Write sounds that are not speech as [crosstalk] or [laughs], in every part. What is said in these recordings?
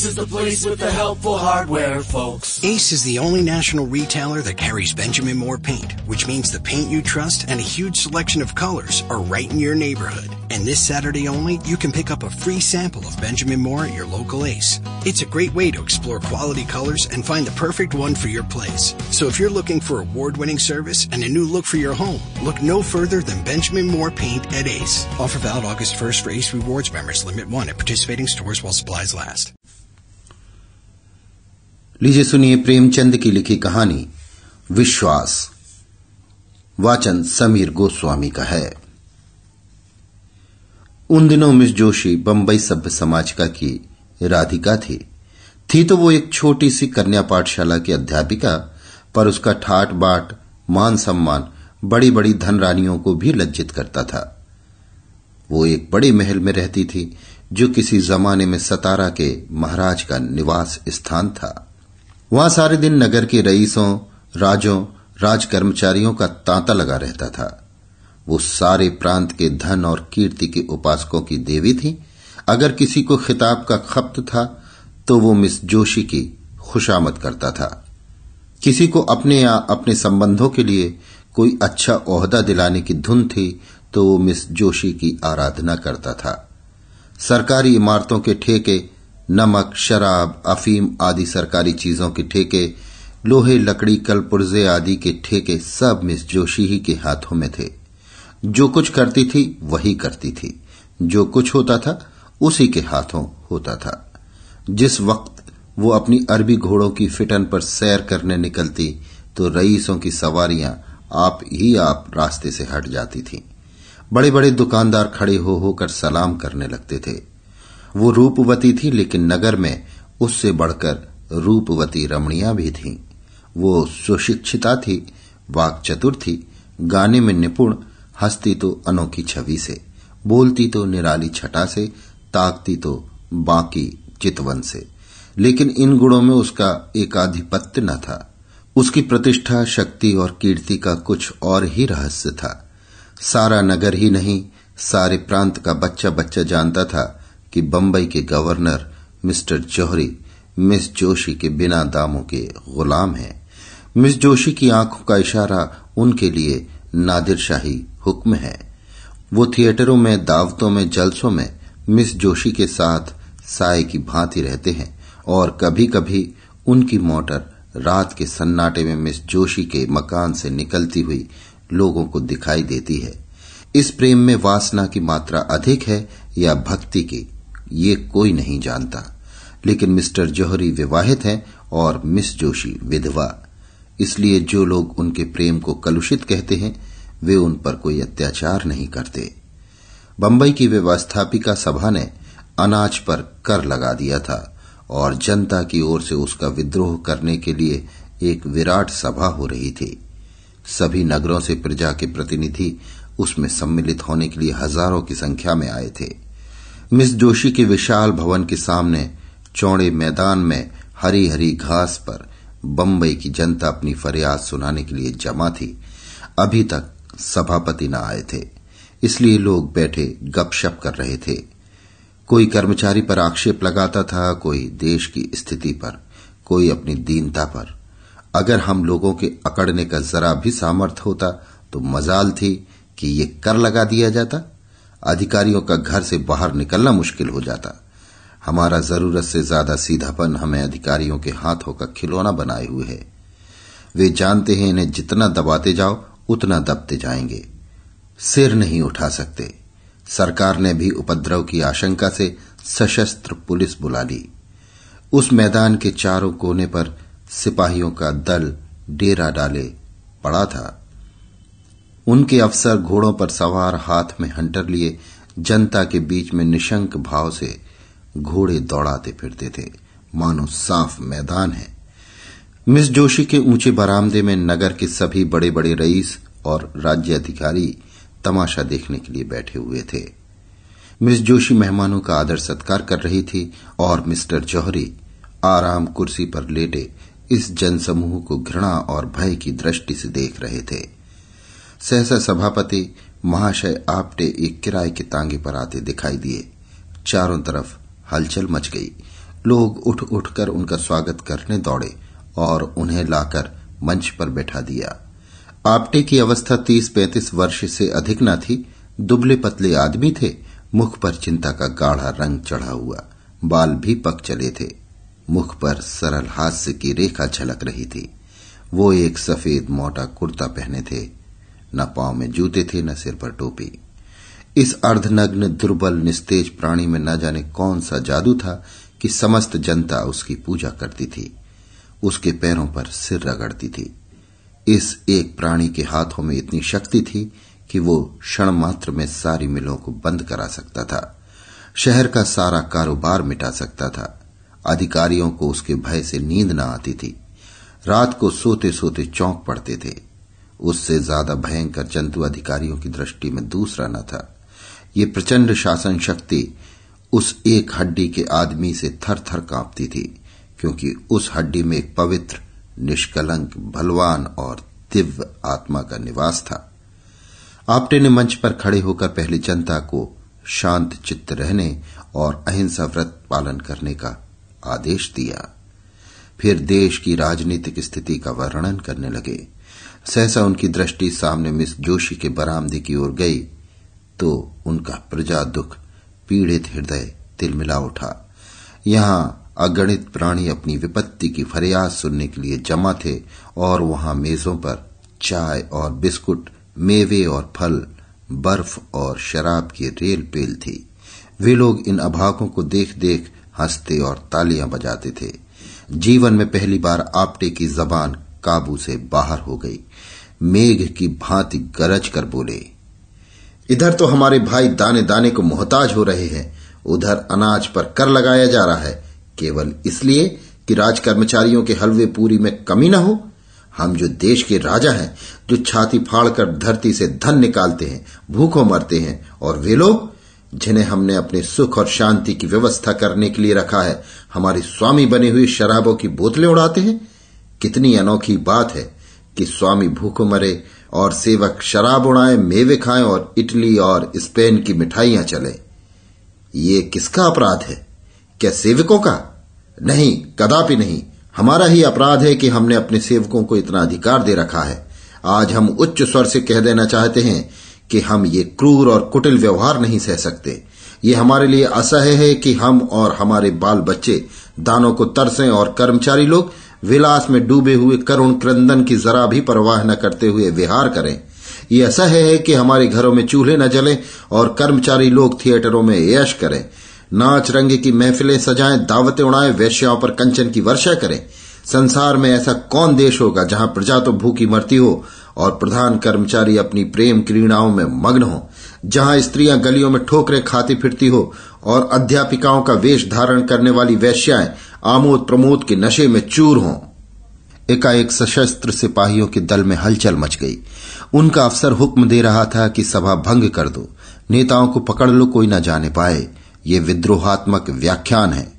Ace is the place with the helpful hardware, folks. Ace is the only national retailer that carries Benjamin Moore paint, which means the paint you trust and a huge selection of colors are right in your neighborhood. And this Saturday only, you can pick up a free sample of Benjamin Moore at your local Ace. It's a great way to explore quality colors and find the perfect one for your place. So if you're looking for award winning service and a new look for your home, look no further than Benjamin Moore Paint at Ace. Offer valid August 1st for Ace Rewards members, limit one at participating stores while supplies last. लीजिए सुनिए प्रेमचंद की लिखी कहानी विश्वास वाचन समीर गोस्वामी का है उन दिनों मिस जोशी बंबई सभ्य का की राधिका थी थी तो वो एक छोटी सी कन्या पाठशाला की अध्यापिका पर उसका ठाट बाट मान सम्मान बड़ी बड़ी धनरानियों को भी लज्जित करता था वो एक बड़े महल में रहती थी जो किसी जमाने में सतारा के महाराज का निवास स्थान था वहां सारे दिन नगर के रईसों राजों राज कर्मचारियों का तांता लगा रहता था वो सारे प्रांत के धन और कीर्ति के उपासकों की देवी थी अगर किसी को खिताब का खप्त था तो वो मिस जोशी की खुशामद करता था किसी को अपने या अपने संबंधों के लिए कोई अच्छा ओहदा दिलाने की धुन थी तो वो मिस जोशी की आराधना करता था सरकारी इमारतों के ठेके नमक शराब अफीम आदि सरकारी चीजों के ठेके लोहे लकड़ी कलपुर्जे आदि के ठेके सब मिस जोशी ही के हाथों में थे जो कुछ करती थी वही करती थी जो कुछ होता था उसी के हाथों होता था जिस वक्त वो अपनी अरबी घोड़ों की फिटन पर सैर करने निकलती तो रईसों की सवारियां आप ही आप रास्ते से हट जाती थी बड़े बड़े दुकानदार खड़े हो होकर सलाम करने लगते थे वो रूपवती थी लेकिन नगर में उससे बढ़कर रूपवती रमणियां भी थीं वो सुशिक्षिता थी वाक चतुर थी गाने में निपुण हंसती तो अनोखी छवि से बोलती तो निराली छटा से ताकती तो बाकी चितवन से लेकिन इन गुणों में उसका एकाधिपत्य न था उसकी प्रतिष्ठा शक्ति और कीर्ति का कुछ और ही रहस्य था सारा नगर ही नहीं सारे प्रांत का बच्चा बच्चा जानता था कि बम्बई के governor mister Jauhari miss Joshi के बिना दामों के गुलाम हैं मिस जोशी की आंखों का इशारा उनके लिए नादिरशाही हुक्म है वो थिएटरों में दावतों में जलसों में मिस जोशी के साथ साय की भांति रहते हैं और कभी कभी उनकी मोटर रात के सन्नाटे में मिस जोशी के मकान से निकलती हुई लोगों को दिखाई देती है इस प्रेम में वासना की मात्रा अधिक है या भक्ति की ये कोई नहीं जानता लेकिन मिस्टर जौहरी विवाहित हैं और मिस जोशी विधवा इसलिए जो लोग उनके प्रेम को कलुषित कहते हैं वे उन पर कोई अत्याचार नहीं करते बंबई की व्यवस्थापिका सभा ने अनाज पर कर लगा दिया था और जनता की ओर से उसका विद्रोह करने के लिए एक विराट सभा हो रही थी सभी नगरों से प्रजा के प्रतिनिधि उसमें सम्मिलित होने के लिए हजारों की संख्या में आए थे मिस जोशी के विशाल भवन के सामने चौड़े मैदान में हरी हरी घास पर बम्बई की जनता अपनी फरियाद सुनाने के लिए जमा थी अभी तक सभापति न आए थे इसलिए लोग बैठे गपशप कर रहे थे कोई कर्मचारी पर आक्षेप लगाता था कोई देश की स्थिति पर कोई अपनी दीनता पर अगर हम लोगों के अकड़ने का जरा भी सामर्थ्य होता तो मजाल थी कि ये कर लगा दिया जाता अधिकारियों का घर से बाहर निकलना मुश्किल हो जाता हमारा जरूरत से ज्यादा सीधापन हमें अधिकारियों के हाथों का खिलौना बनाए हुए है वे जानते हैं इन्हें जितना दबाते जाओ उतना दबते जाएंगे सिर नहीं उठा सकते सरकार ने भी उपद्रव की आशंका से सशस्त्र पुलिस बुला ली उस मैदान के चारों कोने पर सिपाहियों का दल डेरा डाले पड़ा था उनके अफसर घोड़ों पर सवार हाथ में हंटर लिए जनता के बीच में निशंक भाव से घोड़े दौड़ाते फिरते थे मानो साफ मैदान है मिस जोशी के ऊंचे बरामदे में नगर के सभी बड़े बड़े रईस और राज्य अधिकारी तमाशा देखने के लिए बैठे हुए थे मिस जोशी मेहमानों का आदर सत्कार कर रही थी और मिस्टर जौहरी आराम कुर्सी पर लेटे इस जनसमूह को घृणा और भय की दृष्टि से देख रहे थे सहसा सभापति महाशय आपटे एक किराए के तांगे पर आते दिखाई दिए चारों तरफ हलचल मच गई लोग उठ उठकर उनका स्वागत करने दौड़े और उन्हें लाकर मंच पर बैठा दिया आपटे की अवस्था तीस पैंतीस वर्ष से अधिक न थी दुबले पतले आदमी थे मुख पर चिंता का गाढ़ा रंग चढ़ा हुआ बाल भी पक चले थे मुख पर सरल हास्य की रेखा झलक रही थी वो एक सफेद मोटा कुर्ता पहने थे न पांव में जूते थे न सिर पर टोपी इस अर्धनग्न दुर्बल निस्तेज प्राणी में न जाने कौन सा जादू था कि समस्त जनता उसकी पूजा करती थी उसके पैरों पर सिर रगड़ती थी इस एक प्राणी के हाथों में इतनी शक्ति थी कि वो क्षण मात्र में सारी मिलों को बंद करा सकता था शहर का सारा कारोबार मिटा सकता था अधिकारियों को उसके भय से नींद न आती थी रात को सोते सोते चौंक पड़ते थे उससे ज्यादा भयंकर जंतु अधिकारियों की दृष्टि में दूसरा न था ये प्रचंड शासन शक्ति उस एक हड्डी के आदमी से थर थर कांपती थी क्योंकि उस हड्डी में एक पवित्र निष्कलंक भलवान और दिव्य आत्मा का निवास था आपटे ने मंच पर खड़े होकर पहले जनता को शांत चित्त रहने और अहिंसा व्रत पालन करने का आदेश दिया फिर देश की राजनीतिक स्थिति का वर्णन करने लगे सहसा उनकी दृष्टि सामने मिस जोशी के बरामदे की ओर गई तो उनका प्रजा दुख पीड़ित हृदय तिलमिला उठा यहां अगणित प्राणी अपनी विपत्ति की फरियाद सुनने के लिए जमा थे और वहां मेजों पर चाय और बिस्कुट मेवे और फल बर्फ और शराब की रेल पेल थी वे लोग इन अभागों को देख देख हंसते और तालियां बजाते थे जीवन में पहली बार आपटे की जबान काबू से बाहर हो गई मेघ की भांति गरज कर बोले इधर तो हमारे भाई दाने दाने को मोहताज हो रहे हैं उधर अनाज पर कर लगाया जा रहा है केवल इसलिए कि राज कर्मचारियों के हलवे पूरी में कमी ना हो हम जो देश के राजा हैं जो छाती फाड़कर धरती से धन निकालते हैं भूखों मरते हैं और वे लोग जिन्हें हमने अपने सुख और शांति की व्यवस्था करने के लिए रखा है हमारे स्वामी बने हुए शराबों की बोतलें उड़ाते हैं कितनी अनोखी बात है कि स्वामी भूख मरे और सेवक शराब उड़ाए मेवे खाएं और इटली और स्पेन की मिठाइयां चले ये किसका अपराध है क्या सेवकों का नहीं कदापि नहीं हमारा ही अपराध है कि हमने अपने सेवकों को इतना अधिकार दे रखा है आज हम उच्च स्वर से कह देना चाहते हैं कि हम ये क्रूर और कुटिल व्यवहार नहीं सह सकते ये हमारे लिए असह्य है कि हम और हमारे बाल बच्चे दानों को तरसें और कर्मचारी लोग विलास में डूबे हुए करुण क्रंदन की जरा भी परवाह न करते हुए विहार करें यह असह है कि हमारे घरों में चूल्हे न जलें और कर्मचारी लोग थिएटरों में यश करें नाच रंगे की महफिलें सजाएं दावतें उड़ाएं वैश्याओं पर कंचन की वर्षा करें संसार में ऐसा कौन देश होगा जहां प्रजा तो भूखी मरती हो और प्रधान कर्मचारी अपनी प्रेम क्रीड़ाओं में मग्न हो जहां स्त्रियां गलियों में ठोकरें खाती फिरती हो और अध्यापिकाओं का वेश धारण करने वाली वैश्याएं आमोद प्रमोद के नशे में चूर हों एकाएक सशस्त्र सिपाहियों के दल में हलचल मच गई उनका अफसर हुक्म दे रहा था कि सभा भंग कर दो नेताओं को पकड़ लो कोई न जाने पाए ये विद्रोहात्मक व्याख्यान है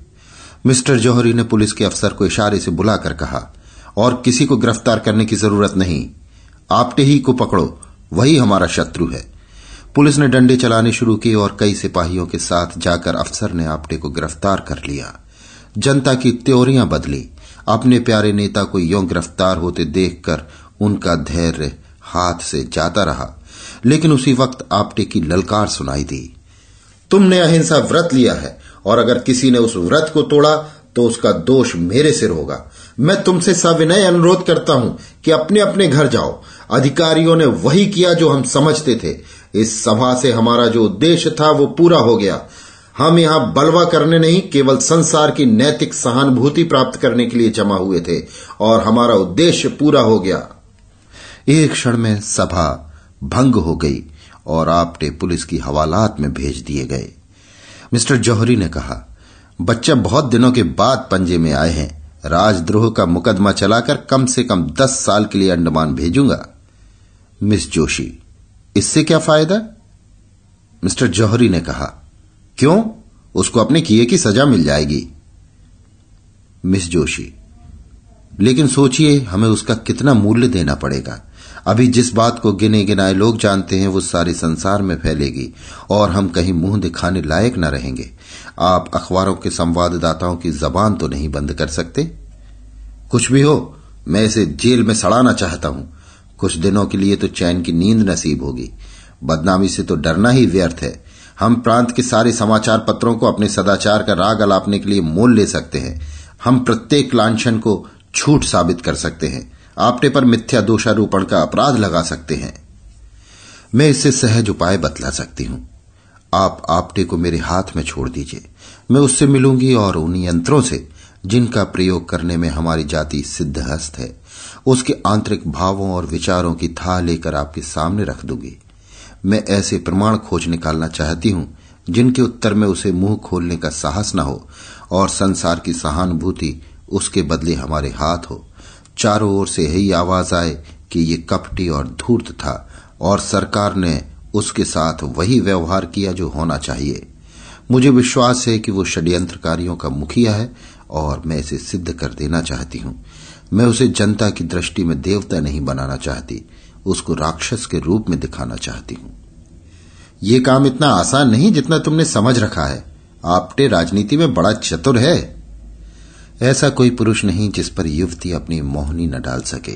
मिस्टर जौहरी ने पुलिस के अफसर को इशारे से बुलाकर कहा और किसी को गिरफ्तार करने की जरूरत नहीं आपटे ही को पकड़ो वही हमारा शत्रु है पुलिस ने डंडे चलाने शुरू किए और कई सिपाहियों के साथ जाकर अफसर ने आपटे को गिरफ्तार कर लिया जनता की त्योरियां बदली अपने प्यारे नेता को यों गिरफ्तार होते देखकर उनका धैर्य हाथ से जाता रहा लेकिन उसी वक्त आपटे की ललकार सुनाई दी तुमने अहिंसा व्रत लिया है और अगर किसी ने उस व्रत को तोड़ा तो उसका दोष मेरे सिर होगा मैं तुमसे सविनय अनुरोध करता हूं कि अपने अपने घर जाओ अधिकारियों ने वही किया जो हम समझते थे इस सभा से हमारा जो उद्देश्य था वो पूरा हो गया हम यहां बलवा करने नहीं केवल संसार की नैतिक सहानुभूति प्राप्त करने के लिए जमा हुए थे और हमारा उद्देश्य पूरा हो गया एक क्षण में सभा भंग हो गई और आपटे पुलिस की हवालात में भेज दिए गए मिस्टर जौहरी ने कहा बच्चे बहुत दिनों के बाद पंजे में आए हैं राजद्रोह का मुकदमा चलाकर कम से कम दस साल के लिए अंडमान भेजूंगा मिस जोशी इससे क्या फायदा मिस्टर जौहरी ने कहा क्यों उसको अपने किए की सजा मिल जाएगी मिस जोशी लेकिन सोचिए हमें उसका कितना मूल्य देना पड़ेगा अभी जिस बात को गिने गिनाए लोग जानते हैं वो सारे संसार में फैलेगी और हम कहीं मुंह दिखाने लायक न रहेंगे आप अखबारों के संवाददाताओं की जबान तो नहीं बंद कर सकते कुछ भी हो मैं इसे जेल में सड़ाना चाहता हूं कुछ दिनों के लिए तो चैन की नींद नसीब होगी बदनामी से तो डरना ही व्यर्थ है हम प्रांत के सारे समाचार पत्रों को अपने सदाचार का राग अलापने के लिए मोल ले सकते हैं हम प्रत्येक लांछन को झूठ साबित कर सकते हैं आपने पर मिथ्या दोषारोपण का अपराध लगा सकते हैं मैं इससे सहज उपाय बतला सकती हूं आप आपटे को मेरे हाथ में छोड़ दीजिए मैं उससे मिलूंगी और उन यंत्रों से जिनका प्रयोग करने में हमारी जाति सिद्धहस्त है उसके आंतरिक भावों और विचारों की था लेकर आपके सामने रख दूंगी मैं ऐसे प्रमाण खोज निकालना चाहती हूं जिनके उत्तर में उसे मुंह खोलने का साहस न हो और संसार की सहानुभूति उसके बदले हमारे हाथ हो चारों ओर से यही आवाज आए कि ये कपटी और धूर्त था और सरकार ने उसके साथ वही व्यवहार किया जो होना चाहिए मुझे विश्वास है कि वो षड्यंत्रकारियों का मुखिया है और मैं इसे सिद्ध कर देना चाहती हूं मैं उसे जनता की दृष्टि में देवता नहीं बनाना चाहती उसको राक्षस के रूप में दिखाना चाहती हूं यह काम इतना आसान नहीं जितना तुमने समझ रखा है आपटे राजनीति में बड़ा चतुर है ऐसा कोई पुरुष नहीं जिस पर युवती अपनी मोहनी न डाल सके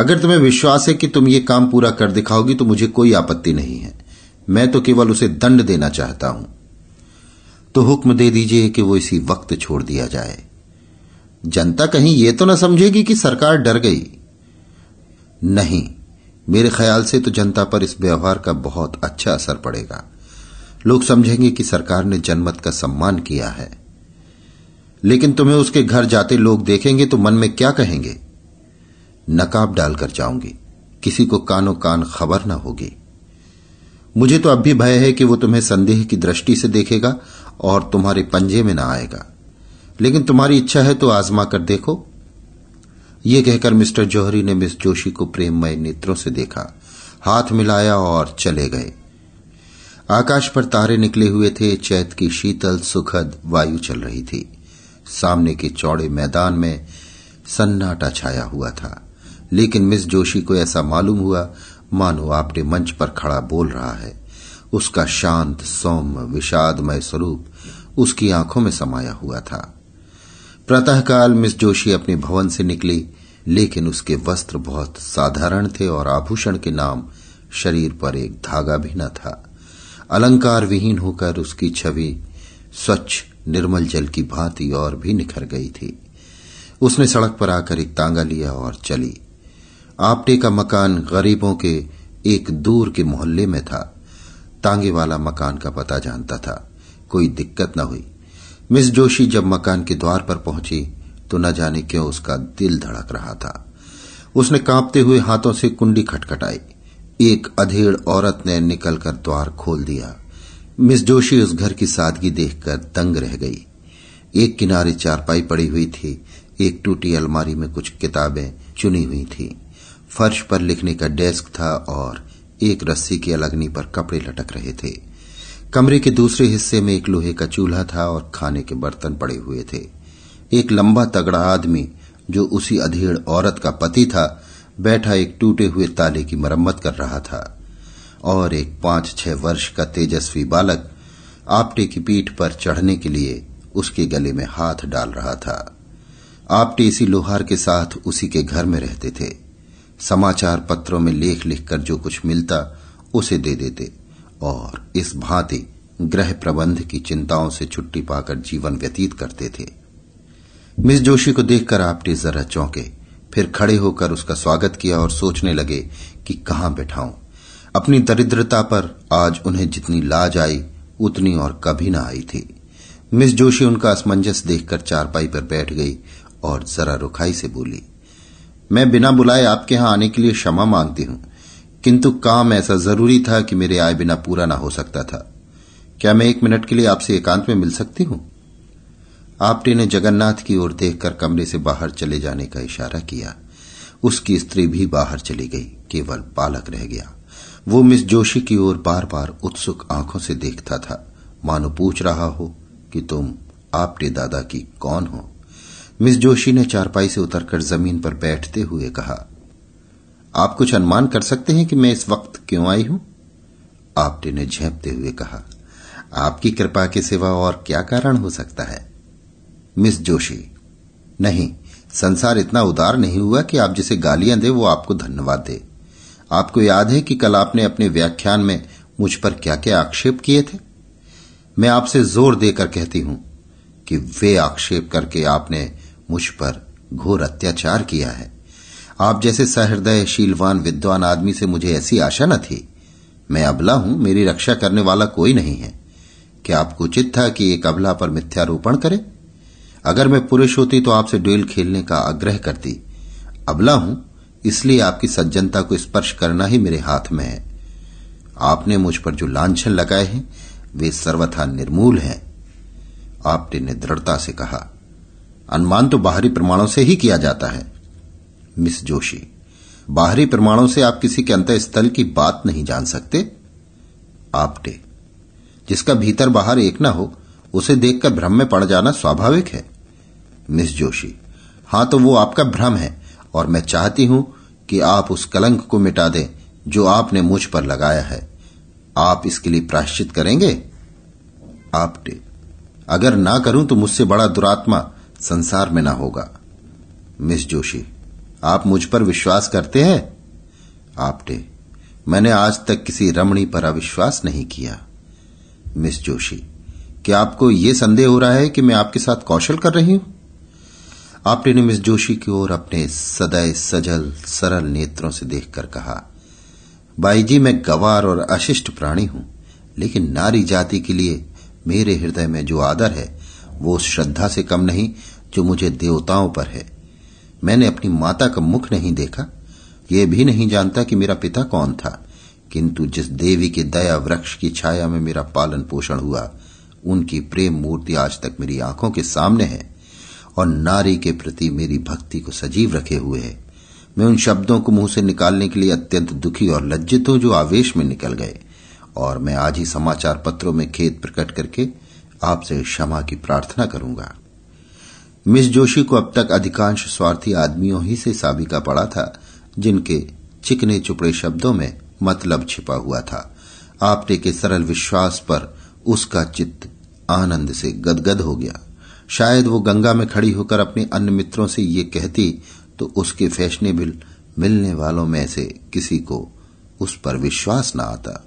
अगर तुम्हें विश्वास है कि तुम ये काम पूरा कर दिखाओगी तो मुझे कोई आपत्ति नहीं है मैं तो केवल उसे दंड देना चाहता हूं तो हुक्म दे दीजिए कि वो इसी वक्त छोड़ दिया जाए जनता कहीं ये तो न समझेगी कि सरकार डर गई नहीं मेरे ख्याल से तो जनता पर इस व्यवहार का बहुत अच्छा असर पड़ेगा लोग समझेंगे कि सरकार ने जनमत का सम्मान किया है लेकिन तुम्हें उसके घर जाते लोग देखेंगे तो मन में क्या कहेंगे नकाब डालकर जाऊंगी किसी को कानो कान खबर न होगी मुझे तो अब भी भय है कि वो तुम्हें संदेह की दृष्टि से देखेगा और तुम्हारे पंजे में ना आएगा लेकिन तुम्हारी इच्छा है तो आजमा कर देखो ये कहकर मिस्टर जौहरी ने मिस जोशी को प्रेममय नेत्रों से देखा हाथ मिलाया और चले गए आकाश पर तारे निकले हुए थे चैत की शीतल सुखद वायु चल रही थी सामने के चौड़े मैदान में सन्नाटा छाया हुआ था लेकिन मिस जोशी को ऐसा मालूम हुआ मानो आपने मंच पर खड़ा बोल रहा है उसका शांत सौम्य विषादमय स्वरूप उसकी आंखों में समाया हुआ था प्रातःकाल मिस जोशी अपने भवन से निकली लेकिन उसके वस्त्र बहुत साधारण थे और आभूषण के नाम शरीर पर एक धागा भी न था अलंकार विहीन होकर उसकी छवि स्वच्छ निर्मल जल की भांति और भी निखर गई थी उसने सड़क पर आकर एक तांगा लिया और चली आपटे का मकान गरीबों के एक दूर के मोहल्ले में था तांगे वाला मकान का पता जानता था कोई दिक्कत न हुई मिस जोशी जब मकान के द्वार पर पहुंची तो न जाने क्यों उसका दिल धड़क रहा था उसने कांपते हुए हाथों से कुंडी खटखटाई एक अधेड़ औरत ने निकलकर द्वार खोल दिया मिस जोशी उस घर की सादगी देखकर दंग रह गई एक किनारे चारपाई पड़ी हुई थी एक टूटी अलमारी में कुछ किताबें चुनी हुई थी फर्श पर लिखने का डेस्क था और एक रस्सी की अलगनी पर कपड़े लटक रहे थे कमरे के दूसरे हिस्से में एक लोहे का चूल्हा था और खाने के बर्तन पड़े हुए थे एक लंबा तगड़ा आदमी जो उसी अधेड़ औरत का पति था बैठा एक टूटे हुए ताले की मरम्मत कर रहा था और एक पांच छह वर्ष का तेजस्वी बालक आपटे की पीठ पर चढ़ने के लिए उसके गले में हाथ डाल रहा था आपटे इसी लोहार के साथ उसी के घर में रहते थे समाचार पत्रों में लेख लिखकर जो कुछ मिलता उसे दे देते और इस भांति ग्रह प्रबंध की चिंताओं से छुट्टी पाकर जीवन व्यतीत करते थे मिस जोशी को देखकर आपटे जरा चौंके फिर खड़े होकर उसका स्वागत किया और सोचने लगे कि कहां बैठाऊं अपनी दरिद्रता पर आज उन्हें जितनी लाज आई उतनी और कभी ना आई थी मिस जोशी उनका असमंजस देखकर चारपाई पर बैठ गई और जरा रुखाई से बोली मैं बिना बुलाए आपके यहां आने के लिए क्षमा मांगती हूं किंतु काम ऐसा जरूरी था कि मेरे आए बिना पूरा ना हो सकता था क्या मैं एक मिनट के लिए आपसे एकांत में मिल सकती हूं आपटे ने जगन्नाथ की ओर देखकर कमरे से बाहर चले जाने का इशारा किया उसकी स्त्री भी बाहर चली गई केवल बालक रह गया वो मिस जोशी की ओर बार बार उत्सुक आंखों से देखता था मानो पूछ रहा हो कि तुम आपटे दादा की कौन हो मिस जोशी ने चारपाई से उतरकर जमीन पर बैठते हुए कहा आप कुछ अनुमान कर सकते हैं कि मैं इस वक्त क्यों आई हूं आपटे ने झेपते हुए कहा आपकी कृपा के सिवा और क्या कारण हो सकता है मिस जोशी नहीं संसार इतना उदार नहीं हुआ कि आप जिसे गालियां दे वो आपको धन्यवाद दे आपको याद है कि कल आपने अपने व्याख्यान में मुझ पर क्या क्या आक्षेप किए थे मैं आपसे जोर देकर कहती हूं कि वे आक्षेप करके आपने मुझ पर घोर अत्याचार किया है आप जैसे सहृदय शीलवान विद्वान आदमी से मुझे ऐसी आशा न थी मैं अबला हूं मेरी रक्षा करने वाला कोई नहीं है क्या आपको उचित था कि एक अबला पर मिथ्यारोपण करे अगर मैं पुरुष होती तो आपसे ड्यूल खेलने का आग्रह करती अबला हूं इसलिए आपकी सज्जनता को स्पर्श करना ही मेरे हाथ में है आपने मुझ पर जो लांछन लगाए हैं वे सर्वथा निर्मूल हैं आपने दृढ़ता से कहा अनुमान तो बाहरी प्रमाणों से ही किया जाता है मिस जोशी बाहरी प्रमाणों से आप किसी के अंत स्थल की बात नहीं जान सकते आपटे जिसका भीतर बाहर एक ना हो उसे देखकर भ्रम में पड़ जाना स्वाभाविक है मिस जोशी हां तो वो आपका भ्रम है और मैं चाहती हूं कि आप उस कलंक को मिटा दें जो आपने मुझ पर लगाया है आप इसके लिए प्राश्चित करेंगे आपटे अगर ना करूं तो मुझसे बड़ा दुरात्मा संसार में ना होगा मिस जोशी आप मुझ पर विश्वास करते हैं आपटे मैंने आज तक किसी रमणी पर अविश्वास नहीं किया मिस जोशी क्या आपको यह संदेह हो रहा है कि मैं आपके साथ कौशल कर रही हूं आपटे ने मिस जोशी की ओर अपने सदैव सजल सरल नेत्रों से देखकर कहा बाई जी मैं गवार और अशिष्ट प्राणी हूं लेकिन नारी जाति के लिए मेरे हृदय में जो आदर है वो श्रद्धा से कम नहीं जो मुझे देवताओं पर है मैंने अपनी माता का मुख नहीं देखा ये भी नहीं जानता कि मेरा पिता कौन था किंतु जिस देवी के दया वृक्ष की छाया में मेरा पालन पोषण हुआ उनकी प्रेम मूर्ति आज तक मेरी आंखों के सामने है और नारी के प्रति मेरी भक्ति को सजीव रखे हुए है मैं उन शब्दों को मुंह से निकालने के लिए अत्यंत दुखी और लज्जित हूं जो आवेश में निकल गए और मैं आज ही समाचार पत्रों में खेद प्रकट करके आपसे क्षमा की प्रार्थना करूंगा मिस जोशी को अब तक अधिकांश स्वार्थी आदमियों ही से साबिका पड़ा था जिनके चिकने चुपड़े शब्दों में मतलब छिपा हुआ था आपटे के सरल विश्वास पर उसका चित्त आनंद से गदगद हो गया शायद वो गंगा में खड़ी होकर अपने अन्य मित्रों से ये कहती तो उसके फैशनेबल मिलने वालों में से किसी को उस पर विश्वास न आता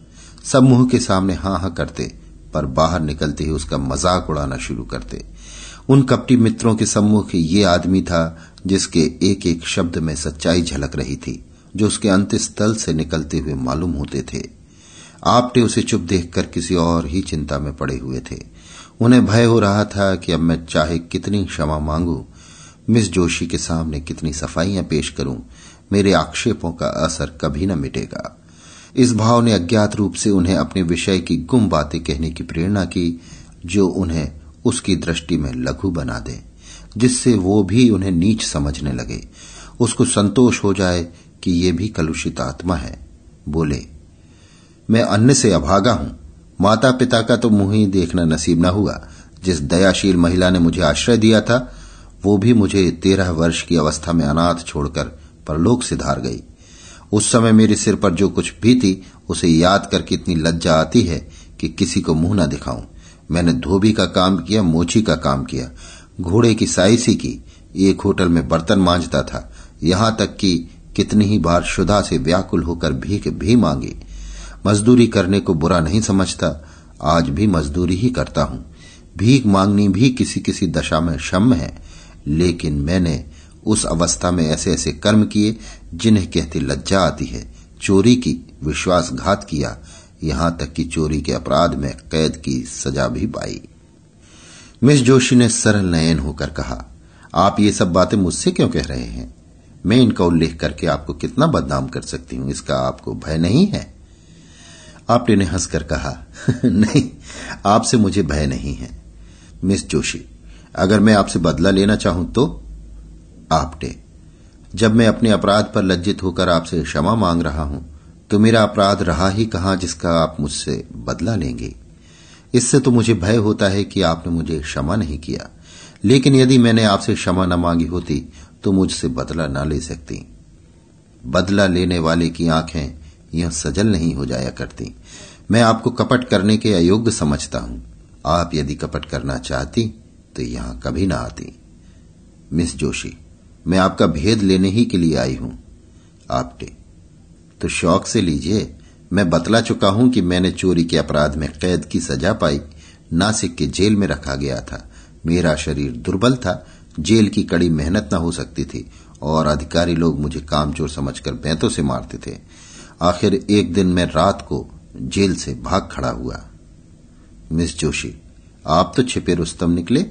समूह के सामने हाँ हाँ करते पर बाहर निकलते ही उसका मजाक उड़ाना शुरू करते उन कपटी मित्रों के सम्मुख ये आदमी था जिसके एक एक शब्द में सच्चाई झलक रही थी जो उसके अंत स्थल से निकलते हुए मालूम होते थे आपटे उसे चुप देखकर किसी और ही चिंता में पड़े हुए थे उन्हें भय हो रहा था कि अब मैं चाहे कितनी क्षमा मांगू मिस जोशी के सामने कितनी सफाइयां पेश करूं मेरे आक्षेपों का असर कभी न मिटेगा इस भाव ने अज्ञात रूप से उन्हें अपने विषय की गुम बातें कहने की प्रेरणा की जो उन्हें उसकी दृष्टि में लघु बना दे जिससे वो भी उन्हें नीच समझने लगे उसको संतोष हो जाए कि ये भी कलुषित आत्मा है बोले मैं अन्य से अभागा हूं माता पिता का तो मुंह ही देखना नसीब न हुआ जिस दयाशील महिला ने मुझे आश्रय दिया था वो भी मुझे तेरह वर्ष की अवस्था में अनाथ छोड़कर परलोक सिधार गई उस समय मेरे सिर पर जो कुछ भी थी उसे याद करके इतनी लज्जा आती है कि किसी को मुंह न दिखाऊं मैंने धोबी का काम किया मोची का काम किया घोड़े की साइसी की एक होटल में बर्तन मांझता था यहां तक कि कितनी ही बार शुदा से व्याकुल होकर भीख भी मांगी मजदूरी करने को बुरा नहीं समझता आज भी मजदूरी ही करता हूं भीख मांगनी भी किसी किसी दशा में क्षम है लेकिन मैंने उस अवस्था में ऐसे ऐसे कर्म किए जिन्हें कहते लज्जा आती है चोरी की विश्वासघात किया यहां तक कि चोरी के अपराध में कैद की सजा भी पाई मिस जोशी ने सरल नयन होकर कहा आप ये सब बातें मुझसे क्यों कह रहे हैं मैं इनका उल्लेख करके आपको कितना बदनाम कर सकती हूं इसका आपको भय नहीं है आपटे ने हंसकर कहा [laughs] नहीं आपसे मुझे भय नहीं है मिस जोशी अगर मैं आपसे बदला लेना चाहूं तो आपटे जब मैं अपने अपराध पर लज्जित होकर आपसे क्षमा मांग रहा हूं तो मेरा अपराध रहा ही कहा जिसका आप मुझसे बदला लेंगे इससे तो मुझे भय होता है कि आपने मुझे क्षमा नहीं किया लेकिन यदि मैंने आपसे क्षमा न मांगी होती तो मुझसे बदला न ले सकती बदला लेने वाले की आंखें यह सजल नहीं हो जाया करती मैं आपको कपट करने के अयोग्य समझता हूं आप यदि कपट करना चाहती तो यहां कभी ना आती मिस जोशी मैं आपका भेद लेने ही के लिए आई हूं आपटे तो शौक से लीजिए मैं बतला चुका हूं कि मैंने चोरी के अपराध में कैद की सजा पाई नासिक के जेल में रखा गया था मेरा शरीर दुर्बल था जेल की कड़ी मेहनत न हो सकती थी और अधिकारी लोग मुझे कामचोर समझकर बैंतों से मारते थे आखिर एक दिन मैं रात को जेल से भाग खड़ा हुआ मिस जोशी आप तो छिपे रुस्तम निकले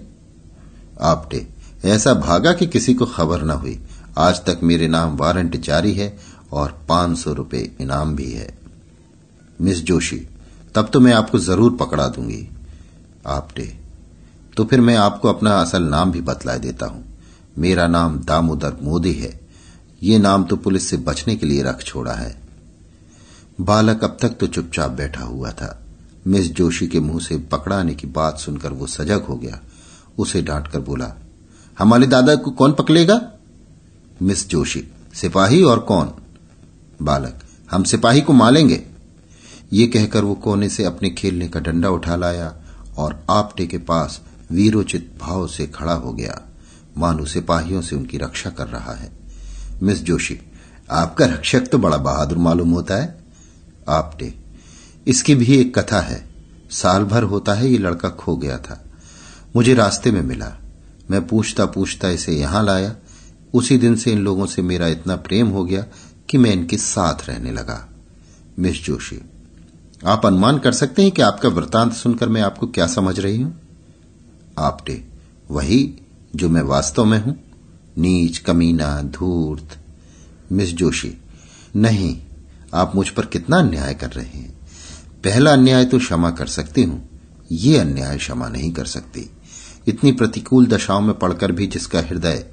आपटे ऐसा भागा कि किसी को खबर न हुई आज तक मेरे नाम वारंट जारी है और पांच सौ रुपये इनाम भी है मिस जोशी तब तो मैं आपको जरूर पकड़ा दूंगी आपने तो फिर मैं आपको अपना असल नाम भी बतला देता हूं मेरा नाम दामोदर मोदी है ये नाम तो पुलिस से बचने के लिए रख छोड़ा है बालक अब तक तो चुपचाप बैठा हुआ था मिस जोशी के मुंह से पकड़ाने की बात सुनकर वो सजग हो गया उसे डांट कर बोला हमारे दादा को कौन पकड़ेगा मिस जोशी सिपाही और कौन बालक हम सिपाही को मालेंगे ये कहकर वो कोने से अपने खेलने का डंडा उठा लाया और आपटे के पास वीरोचित भाव से खड़ा हो गया मानो सिपाहियों से उनकी रक्षा कर रहा है मिस जोशी आपका रक्षक तो बड़ा बहादुर मालूम होता है आपटे इसकी भी एक कथा है साल भर होता है ये लड़का खो गया था मुझे रास्ते में मिला मैं पूछता पूछता इसे यहां लाया उसी दिन से इन लोगों से मेरा इतना प्रेम हो गया कि मैं इनके साथ रहने लगा मिस जोशी आप अनुमान कर सकते हैं कि आपका वृतांत सुनकर मैं आपको क्या समझ रही हूं आपने वही जो मैं वास्तव में हूं नीच कमीना धूर्त मिस जोशी नहीं आप मुझ पर कितना अन्याय कर रहे हैं पहला अन्याय तो क्षमा कर सकती हूं ये अन्याय क्षमा नहीं कर सकती इतनी प्रतिकूल दशाओं में पढ़कर भी जिसका हृदय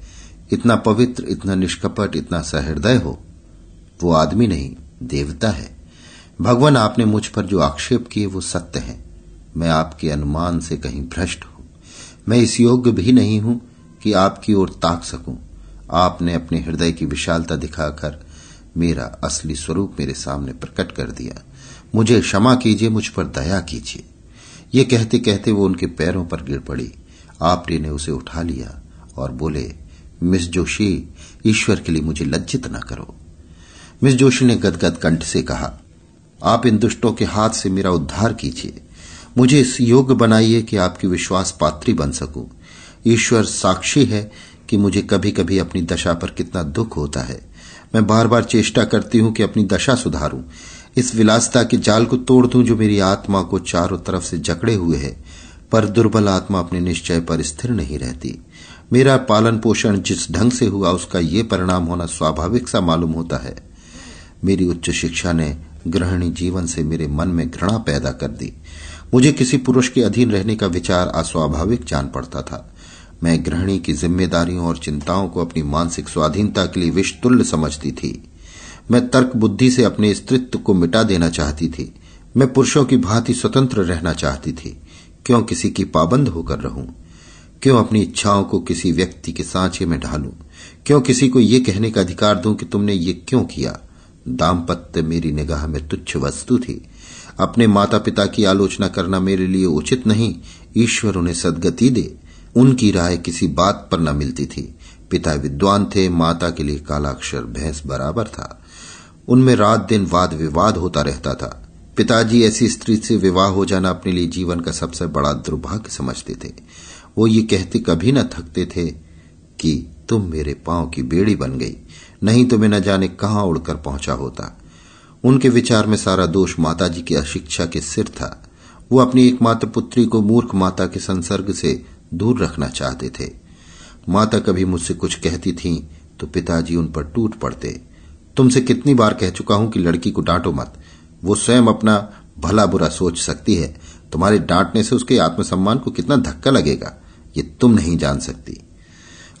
इतना पवित्र इतना निष्कपट इतना सहृदय हो वो आदमी नहीं देवता है भगवान आपने मुझ पर जो आक्षेप किए वो सत्य है मैं आपके अनुमान से कहीं भ्रष्ट हूं मैं इस योग्य भी नहीं हूं कि आपकी ओर ताक सकूं आपने अपने हृदय की विशालता दिखाकर मेरा असली स्वरूप मेरे सामने प्रकट कर दिया मुझे क्षमा कीजिए मुझ पर दया कीजिए ये कहते कहते वो उनके पैरों पर गिर पड़ी आपने ने उसे उठा लिया और बोले मिस जोशी ईश्वर के लिए मुझे लज्जित न करो मिस जोशी ने गदगद कंठ से कहा आप इन दुष्टों के हाथ से मेरा उद्धार कीजिए मुझे इस योग्य बनाइए कि आपकी विश्वास पात्री बन सकूं ईश्वर साक्षी है कि मुझे कभी कभी अपनी दशा पर कितना दुख होता है मैं बार बार चेष्टा करती हूं कि अपनी दशा सुधारूं इस विलासता के जाल को तोड़ दूं जो मेरी आत्मा को चारों तरफ से जकड़े हुए है पर दुर्बल आत्मा अपने निश्चय पर स्थिर नहीं रहती मेरा पालन पोषण जिस ढंग से हुआ उसका ये परिणाम होना स्वाभाविक सा मालूम होता है मेरी उच्च शिक्षा ने ग्रहणी जीवन से मेरे मन में घृणा पैदा कर दी मुझे किसी पुरुष के अधीन रहने का विचार अस्वाभाविक जान पड़ता था मैं गृहिणी की जिम्मेदारियों और चिंताओं को अपनी मानसिक स्वाधीनता के लिए विषतुल्य समझती थी मैं तर्क बुद्धि से अपने स्त्रित्व को मिटा देना चाहती थी मैं पुरुषों की भांति स्वतंत्र रहना चाहती थी क्यों किसी की पाबंद होकर रहूं क्यों अपनी इच्छाओं को किसी व्यक्ति के सांचे में ढालूं क्यों किसी को ये कहने का अधिकार दूं कि तुमने ये क्यों किया दाम्पत्य मेरी निगाह में तुच्छ वस्तु थी अपने माता पिता की आलोचना करना मेरे लिए उचित नहीं ईश्वर उन्हें सदगति दे उनकी राय किसी बात पर न मिलती थी पिता विद्वान थे माता के लिए कालाक्षर भैंस बराबर था उनमें रात दिन वाद विवाद होता रहता था पिताजी ऐसी स्त्री से विवाह हो जाना अपने लिए जीवन का सबसे बड़ा दुर्भाग्य समझते थे वो ये कहते कभी न थकते थे कि तुम मेरे पांव की बेड़ी बन गई नहीं तो मैं न जाने कहां उड़कर पहुंचा होता उनके विचार में सारा दोष माताजी की अशिक्षा के सिर था वो अपनी एकमात्र पुत्री को मूर्ख माता के संसर्ग से दूर रखना चाहते थे माता कभी मुझसे कुछ कहती थीं तो पिताजी उन पर टूट पड़ते तुमसे कितनी बार कह चुका हूं कि लड़की को डांटो मत वो स्वयं अपना भला बुरा सोच सकती है तुम्हारे डांटने से उसके आत्मसम्मान को कितना धक्का लगेगा ये तुम नहीं जान सकती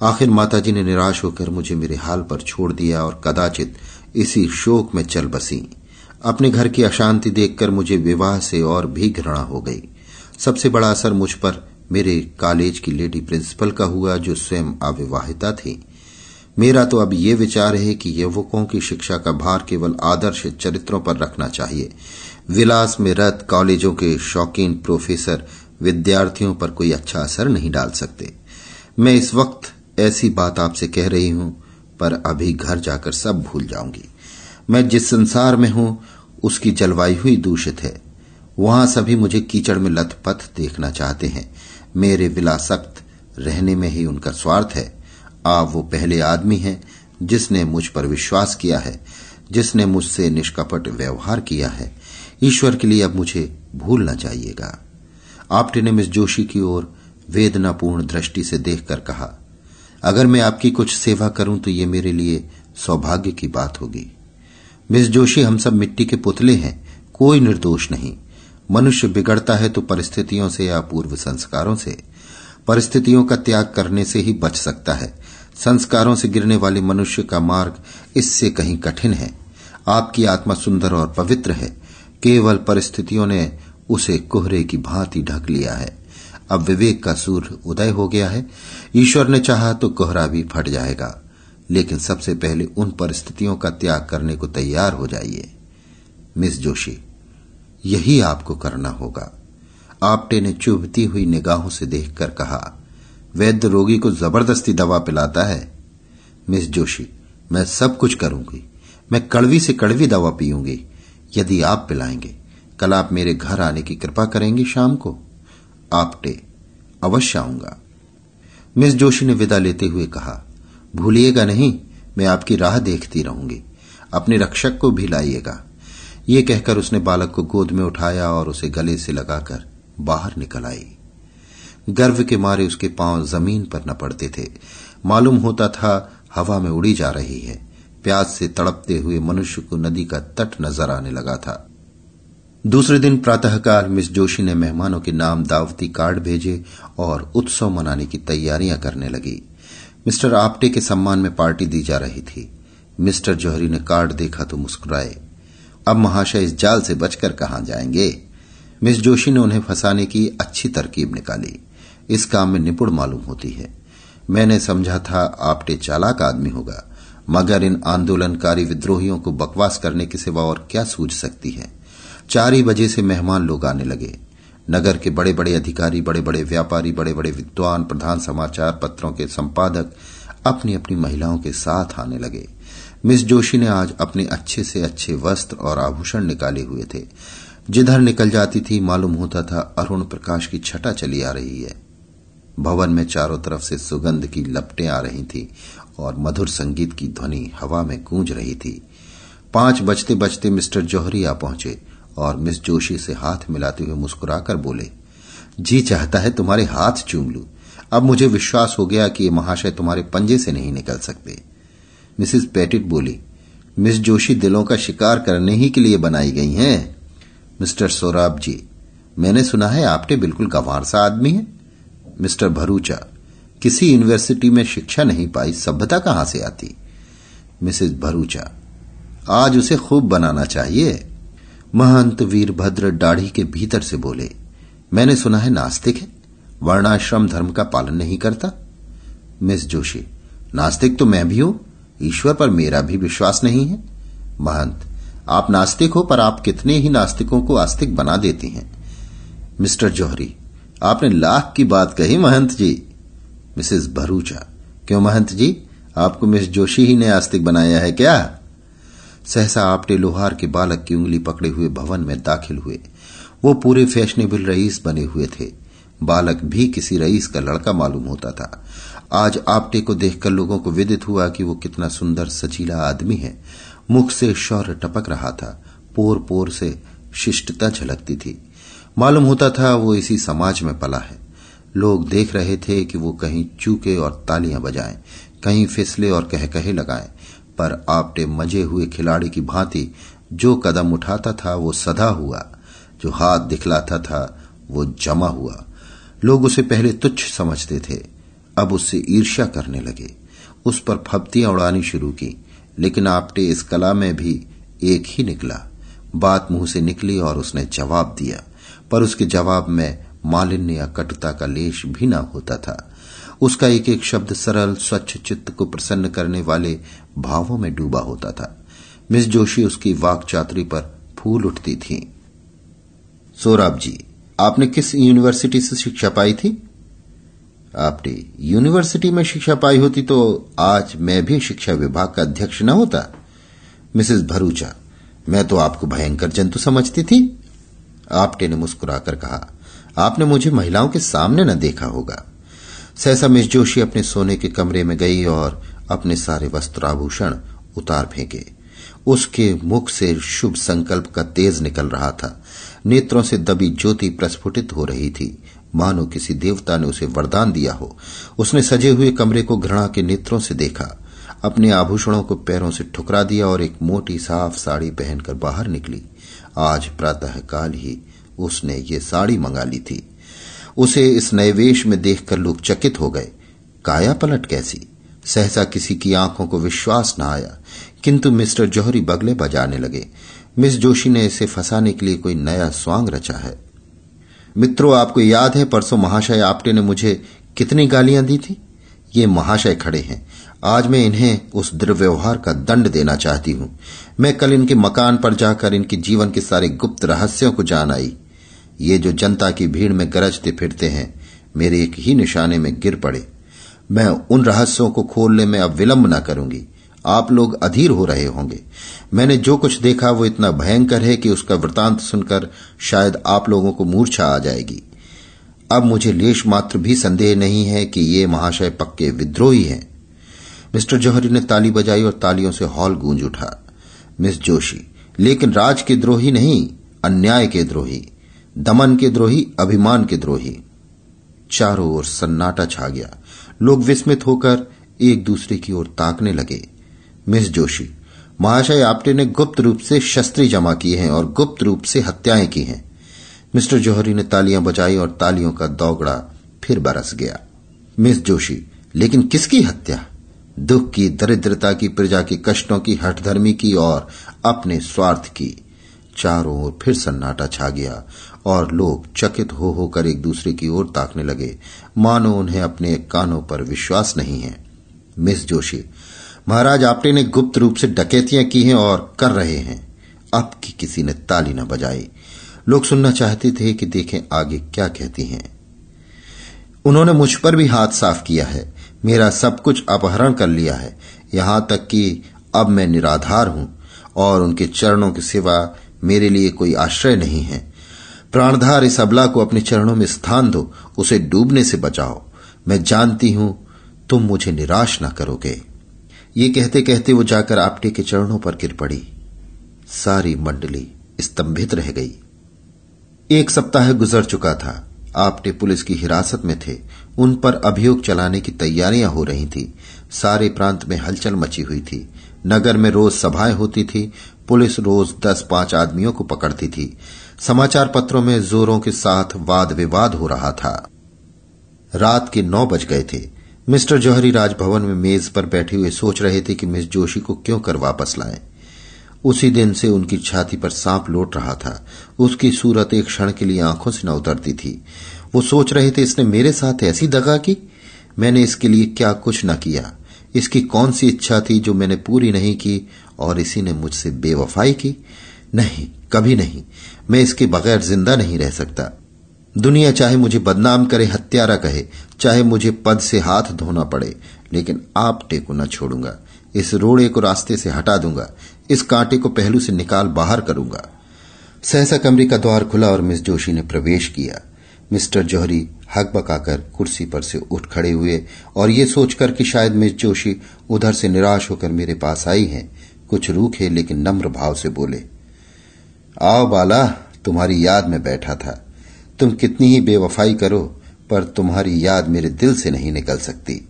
आखिर माताजी ने निराश होकर मुझे मेरे हाल पर छोड़ दिया और कदाचित इसी शोक में चल बसी अपने घर की अशांति देखकर मुझे विवाह से और भी घृणा हो गई सबसे बड़ा असर मुझ पर मेरे कॉलेज की लेडी प्रिंसिपल का हुआ जो स्वयं अविवाहिता थी मेरा तो अब ये विचार है कि युवकों की शिक्षा का भार केवल आदर्श चरित्रों पर रखना चाहिए विलास में रत कॉलेजों के शौकीन प्रोफेसर विद्यार्थियों पर कोई अच्छा असर नहीं डाल सकते मैं इस वक्त ऐसी बात आपसे कह रही हूं पर अभी घर जाकर सब भूल जाऊंगी मैं जिस संसार में हूं उसकी जलवायु ही दूषित है वहां सभी मुझे कीचड़ में लथपथ देखना चाहते हैं मेरे विलासक्त रहने में ही उनका स्वार्थ है आप वो पहले आदमी हैं जिसने मुझ पर विश्वास किया है जिसने मुझसे निष्कपट व्यवहार किया है ईश्वर के लिए अब मुझे भूलना चाहिएगा आपटे ने मिस जोशी की ओर वेदनापूर्ण दृष्टि से देखकर कहा अगर मैं आपकी कुछ सेवा करूं तो ये मेरे लिए सौभाग्य की बात होगी मिस जोशी हम सब मिट्टी के पुतले हैं कोई निर्दोष नहीं मनुष्य बिगड़ता है तो परिस्थितियों से या पूर्व संस्कारों से परिस्थितियों का त्याग करने से ही बच सकता है संस्कारों से गिरने वाले मनुष्य का मार्ग इससे कहीं कठिन है आपकी आत्मा सुंदर और पवित्र है केवल परिस्थितियों ने उसे कोहरे की भांति ढक लिया है अब विवेक का सूर्य उदय हो गया है ईश्वर ने चाहा तो कोहरा भी फट जाएगा लेकिन सबसे पहले उन परिस्थितियों का त्याग करने को तैयार हो जाइए मिस जोशी यही आपको करना होगा आपटे ने चुभती हुई निगाहों से देखकर कहा वैद्य रोगी को जबरदस्ती दवा पिलाता है मिस जोशी मैं सब कुछ करूंगी मैं कड़वी से कड़वी दवा पीऊंगी यदि आप पिलाएंगे कल आप मेरे घर आने की कृपा करेंगी शाम को आपटे अवश्य आऊंगा मिस जोशी ने विदा लेते हुए कहा भूलिएगा नहीं मैं आपकी राह देखती रहूंगी अपने रक्षक को भी लाइएगा ये कहकर उसने बालक को गोद में उठाया और उसे गले से लगाकर बाहर निकल आई गर्व के मारे उसके पांव जमीन पर न पड़ते थे मालूम होता था हवा में उड़ी जा रही है प्यास से तड़पते हुए मनुष्य को नदी का तट नजर आने लगा था दूसरे दिन प्रातःकाल मिस जोशी ने मेहमानों के नाम दावती कार्ड भेजे और उत्सव मनाने की तैयारियां करने लगी मिस्टर आपटे के सम्मान में पार्टी दी जा रही थी मिस्टर जौहरी ने कार्ड देखा तो मुस्कुराए अब महाशय इस जाल से बचकर कहां जाएंगे मिस जोशी ने उन्हें फंसाने की अच्छी तरकीब निकाली इस काम में निपुण मालूम होती है मैंने समझा था आपटे चालाक आदमी होगा मगर इन आंदोलनकारी विद्रोहियों को बकवास करने के सिवा और क्या सूझ सकती है चार ही बजे से मेहमान लोग आने लगे नगर के बड़े बड़े अधिकारी बड़े बड़े व्यापारी बड़े बड़े विद्वान प्रधान समाचार पत्रों के संपादक अपनी अपनी महिलाओं के साथ आने लगे मिस जोशी ने आज अपने अच्छे से अच्छे वस्त्र और आभूषण निकाले हुए थे जिधर निकल जाती थी मालूम होता था अरुण प्रकाश की छटा चली आ रही है भवन में चारों तरफ से सुगंध की लपटें आ रही थी और मधुर संगीत की ध्वनि हवा में गूंज रही थी पांच बजते बजते मिस्टर जौहरी आ पहुंचे और मिस जोशी से हाथ मिलाते हुए मुस्कुराकर बोले जी चाहता है तुम्हारे हाथ चूम लू अब मुझे विश्वास हो गया कि ये महाशय तुम्हारे पंजे से नहीं निकल सकते मिसिस पैटिट बोली मिस जोशी दिलों का शिकार करने ही के लिए बनाई गई हैं मिस्टर सोराब जी मैंने सुना है आपटे बिल्कुल गंवार सा आदमी है मिस्टर भरूचा किसी यूनिवर्सिटी में शिक्षा नहीं पाई सभ्यता कहां से आती मिसेस भरूचा आज उसे खूब बनाना चाहिए महंत वीरभद्र दाढ़ी के भीतर से बोले मैंने सुना है नास्तिक है वर्णाश्रम धर्म का पालन नहीं करता मिस जोशी नास्तिक तो मैं भी हूं ईश्वर पर मेरा भी विश्वास नहीं है महंत आप नास्तिक हो पर आप कितने ही नास्तिकों को आस्तिक बना देती हैं मिस्टर जौहरी आपने लाख की बात कही महंत जी मिसेस भरूचा क्यों महंत जी आपको मिस जोशी ही ने आस्तिक बनाया है क्या सहसा आपटे लोहार के बालक की उंगली पकड़े हुए भवन में दाखिल हुए वो पूरे फैशनेबल रईस बने हुए थे बालक भी किसी रईस का लड़का मालूम होता था आज आपटे को देखकर लोगों को विदित हुआ कि वो कितना सुंदर सचीला आदमी है मुख से शौर्य टपक रहा था पोर पोर से शिष्टता झलकती थी मालूम होता था वो इसी समाज में पला है लोग देख रहे थे कि वो कहीं चूके और तालियां बजाएं कहीं फिसले और कह कहे लगाएं पर आपटे मजे हुए खिलाड़ी की भांति जो कदम उठाता था वो सदा हुआ जो हाथ दिखलाता था वो जमा हुआ लोग उसे पहले तुच्छ समझते थे अब उससे ईर्ष्या करने लगे उस पर फपतियां उड़ानी शुरू की लेकिन आपटे इस कला में भी एक ही निकला बात मुंह से निकली और उसने जवाब दिया पर उसके जवाब में मालिन्य या कटुता का लेश भी ना होता था उसका एक एक शब्द सरल स्वच्छ चित्त को प्रसन्न करने वाले भावों में डूबा होता था मिस जोशी उसकी वाक चात्री पर फूल उठती थी सोराब जी आपने किस यूनिवर्सिटी से शिक्षा पाई थी आपने यूनिवर्सिटी में शिक्षा पाई होती तो आज मैं भी शिक्षा विभाग का अध्यक्ष न होता मिसेस भरूचा मैं तो आपको भयंकर जंतु समझती थी आपटे ने मुस्कुराकर कहा आपने मुझे महिलाओं के सामने न देखा होगा सहसा मिस जोशी अपने सोने के कमरे में गई और अपने सारे वस्त्र आभूषण उतार फेंके उसके मुख से शुभ संकल्प का तेज निकल रहा था नेत्रों से दबी ज्योति प्रस्फुटित हो रही थी मानो किसी देवता ने उसे वरदान दिया हो उसने सजे हुए कमरे को घृणा के नेत्रों से देखा अपने आभूषणों को पैरों से ठुकरा दिया और एक मोटी साफ साड़ी पहनकर बाहर निकली आज प्रातःकाल ही उसने ये साड़ी मंगा ली थी उसे इस नए वेश में देखकर लोग चकित हो गए काया पलट कैसी सहसा किसी की आंखों को विश्वास न आया किंतु मिस्टर जौहरी बगले बजाने लगे मिस जोशी ने इसे फंसाने के लिए कोई नया स्वांग रचा है मित्रों आपको याद है परसों महाशय आपटे ने मुझे कितनी गालियां दी थी ये महाशय खड़े हैं आज मैं इन्हें उस दुर्व्यवहार का दंड देना चाहती हूं मैं कल इनके मकान पर जाकर इनके जीवन के सारे गुप्त रहस्यों को जान आई ये जो जनता की भीड़ में गरजते फिरते हैं मेरे एक ही निशाने में गिर पड़े मैं उन रहस्यों को खोलने में अब विलंब न करूंगी आप लोग अधीर हो रहे होंगे मैंने जो कुछ देखा वो इतना भयंकर है कि उसका वृतांत सुनकर शायद आप लोगों को मूर्छा आ जाएगी अब मुझे लेश मात्र भी संदेह नहीं है कि ये महाशय पक्के विद्रोही हैं मिस्टर जौहरी ने ताली बजाई और तालियों से हॉल गूंज उठा मिस जोशी लेकिन राज के द्रोही नहीं अन्याय के द्रोही दमन के द्रोही अभिमान के द्रोही चारों ओर सन्नाटा छा गया लोग विस्मित होकर एक दूसरे की ओर ताकने लगे मिस जोशी महाशय आपटे ने गुप्त रूप से शस्त्री जमा किए हैं और गुप्त रूप से हत्याएं की हैं मिस्टर जौहरी ने तालियां बजाई और तालियों का दौगड़ा फिर बरस गया मिस जोशी लेकिन किसकी हत्या दुख की दरिद्रता की प्रजा के कष्टों की हठधर्मी की और अपने स्वार्थ की चारों ओर फिर सन्नाटा छा गया और लोग चकित हो होकर एक दूसरे की ओर ताकने लगे मानो उन्हें अपने कानों पर विश्वास नहीं है मिस जोशी महाराज आपने ने गुप्त रूप से डकैतियां की हैं और कर रहे हैं अब की किसी ने ताली न बजाई लोग सुनना चाहते थे कि देखें आगे क्या कहती हैं उन्होंने मुझ पर भी हाथ साफ किया है मेरा सब कुछ अपहरण कर लिया है यहां तक कि अब मैं निराधार हूं और उनके चरणों के सिवा मेरे लिए कोई आश्रय नहीं है प्राणधार इस अबला को अपने चरणों में स्थान दो उसे डूबने से बचाओ मैं जानती हूं तुम मुझे निराश ना करोगे ये कहते कहते वो जाकर आपटे के चरणों पर गिर पड़ी सारी मंडली स्तंभित रह गई एक सप्ताह गुजर चुका था आपटे पुलिस की हिरासत में थे उन पर अभियोग चलाने की तैयारियां हो रही थी सारे प्रांत में हलचल मची हुई थी नगर में रोज सभाएं होती थी पुलिस रोज दस पांच आदमियों को पकड़ती थी समाचार पत्रों में जोरों के साथ वाद विवाद हो रहा था रात के नौ बज गए थे मिस्टर जौहरी राजभवन में मेज पर बैठे हुए सोच रहे थे कि मिस जोशी को क्यों कर वापस लाएं। उसी दिन से उनकी छाती पर सांप लौट रहा था उसकी सूरत एक क्षण के लिए आंखों से न उतरती थी वो सोच रहे थे इसने मेरे साथ ऐसी दगा की मैंने इसके लिए क्या कुछ न किया इसकी कौन सी इच्छा थी जो मैंने पूरी नहीं की और इसी ने मुझसे बेवफाई की नहीं कभी नहीं मैं इसके बगैर जिंदा नहीं रह सकता दुनिया चाहे मुझे बदनाम करे हत्यारा कहे चाहे मुझे पद से हाथ धोना पड़े लेकिन आप टेको न छोड़ूंगा इस रोड़े को रास्ते से हटा दूंगा इस कांटे को पहलू से निकाल बाहर करूंगा सहसा कमरे का द्वार खुला और मिस जोशी ने प्रवेश किया मिस्टर जौहरी हक बकाकर कुर्सी पर से उठ खड़े हुए और ये सोचकर कि शायद मिस जोशी उधर से निराश होकर मेरे पास आई हैं कुछ रूखे लेकिन नम्र भाव से बोले आओ बाला तुम्हारी याद में बैठा था तुम कितनी ही बेवफाई करो पर तुम्हारी याद मेरे दिल से नहीं निकल सकती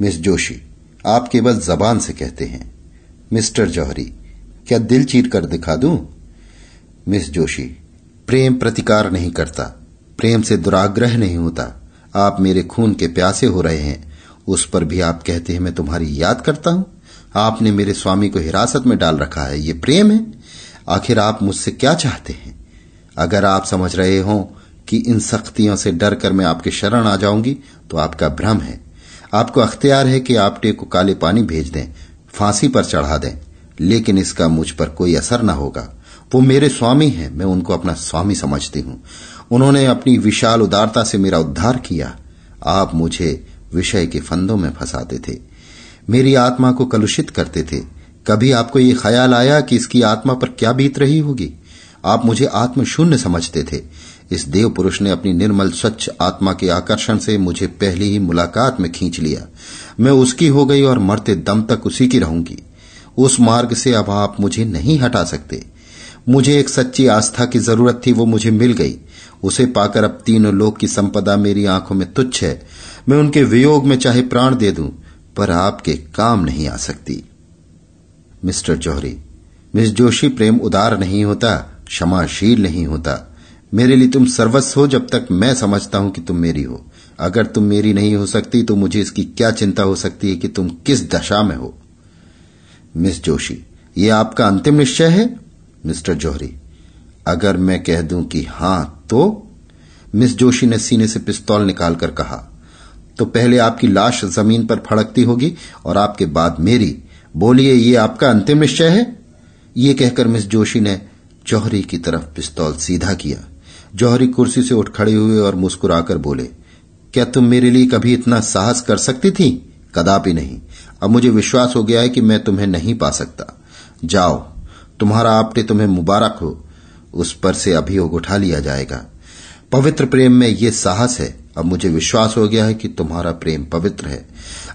मिस जोशी आप केवल जबान से कहते हैं मिस्टर जौहरी क्या दिल चीर कर दिखा दूं? मिस जोशी प्रेम प्रतिकार नहीं करता प्रेम से दुराग्रह नहीं होता आप मेरे खून के प्यासे हो रहे हैं उस पर भी आप कहते हैं मैं तुम्हारी याद करता हूं आपने मेरे स्वामी को हिरासत में डाल रखा है ये प्रेम है आखिर आप मुझसे क्या चाहते हैं अगर आप समझ रहे हो कि इन सख्तियों से डर कर मैं आपके शरण आ जाऊंगी तो आपका भ्रम है आपको अख्तियार है कि टे को काले पानी भेज दें फांसी पर चढ़ा दें लेकिन इसका मुझ पर कोई असर न होगा वो मेरे स्वामी हैं मैं उनको अपना स्वामी समझती हूं उन्होंने अपनी विशाल उदारता से मेरा उद्धार किया आप मुझे विषय के फंदों में फंसाते थे मेरी आत्मा को कलुषित करते थे कभी आपको ये ख्याल आया कि इसकी आत्मा पर क्या बीत रही होगी आप मुझे आत्म शून्य समझते थे इस देव पुरुष ने अपनी निर्मल स्वच्छ आत्मा के आकर्षण से मुझे पहली ही मुलाकात में खींच लिया मैं उसकी हो गई और मरते दम तक उसी की रहूंगी उस मार्ग से अब आप मुझे नहीं हटा सकते मुझे एक सच्ची आस्था की जरूरत थी वो मुझे मिल गई उसे पाकर अब तीनों लोग की संपदा मेरी आंखों में तुच्छ है मैं उनके वियोग में चाहे प्राण दे दूं पर आपके काम नहीं आ सकती मिस्टर जौहरी मिस जोशी प्रेम उदार नहीं होता क्षमाशील नहीं होता मेरे लिए तुम सर्वस्व हो जब तक मैं समझता हूं कि तुम मेरी हो अगर तुम मेरी नहीं हो सकती तो मुझे इसकी क्या चिंता हो सकती है कि तुम किस दशा में हो मिस जोशी ये आपका अंतिम निश्चय है मिस्टर जौहरी अगर मैं कह दूं कि हां तो मिस जोशी ने सीने से पिस्तौल निकालकर कहा तो पहले आपकी लाश जमीन पर फड़कती होगी और आपके बाद मेरी बोलिए ये आपका अंतिम निश्चय है ये कहकर मिस जोशी ने जौहरी की तरफ पिस्तौल सीधा किया जौहरी कुर्सी से उठ खड़े हुए और मुस्कुराकर बोले क्या तुम मेरे लिए कभी इतना साहस कर सकती थी कदापि नहीं अब मुझे विश्वास हो गया है कि मैं तुम्हें नहीं पा सकता जाओ तुम्हारा आपटे तुम्हें मुबारक हो उस पर से अभियोग उठा लिया जाएगा पवित्र प्रेम में यह साहस है अब मुझे विश्वास हो गया है कि तुम्हारा प्रेम पवित्र है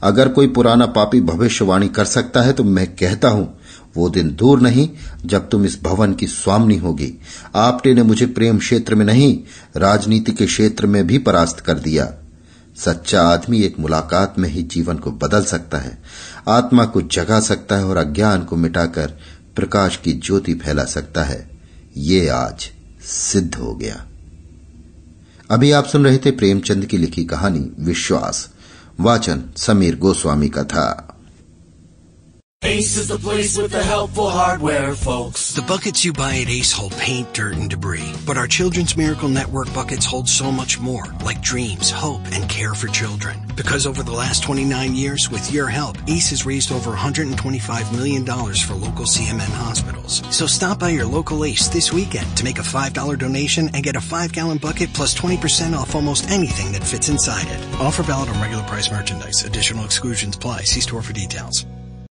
अगर कोई पुराना पापी भविष्यवाणी कर सकता है तो मैं कहता हूं वो दिन दूर नहीं जब तुम इस भवन की स्वामनी होगी आपटे ने मुझे प्रेम क्षेत्र में नहीं राजनीति के क्षेत्र में भी परास्त कर दिया सच्चा आदमी एक मुलाकात में ही जीवन को बदल सकता है आत्मा को जगा सकता है और अज्ञान को मिटाकर प्रकाश की ज्योति फैला सकता है ये आज सिद्ध हो गया अभी आप सुन रहे थे प्रेमचंद की लिखी कहानी विश्वास वाचन समीर गोस्वामी का था Ace is the place with the helpful hardware, folks. The buckets you buy at Ace hold paint, dirt, and debris. But our Children's Miracle Network buckets hold so much more, like dreams, hope, and care for children. Because over the last 29 years, with your help, ACE has raised over $125 million for local CMN hospitals. So stop by your local ACE this weekend to make a $5 donation and get a 5 gallon bucket plus 20% off almost anything that fits inside it. Offer valid on regular price merchandise. Additional exclusions apply. See store for details.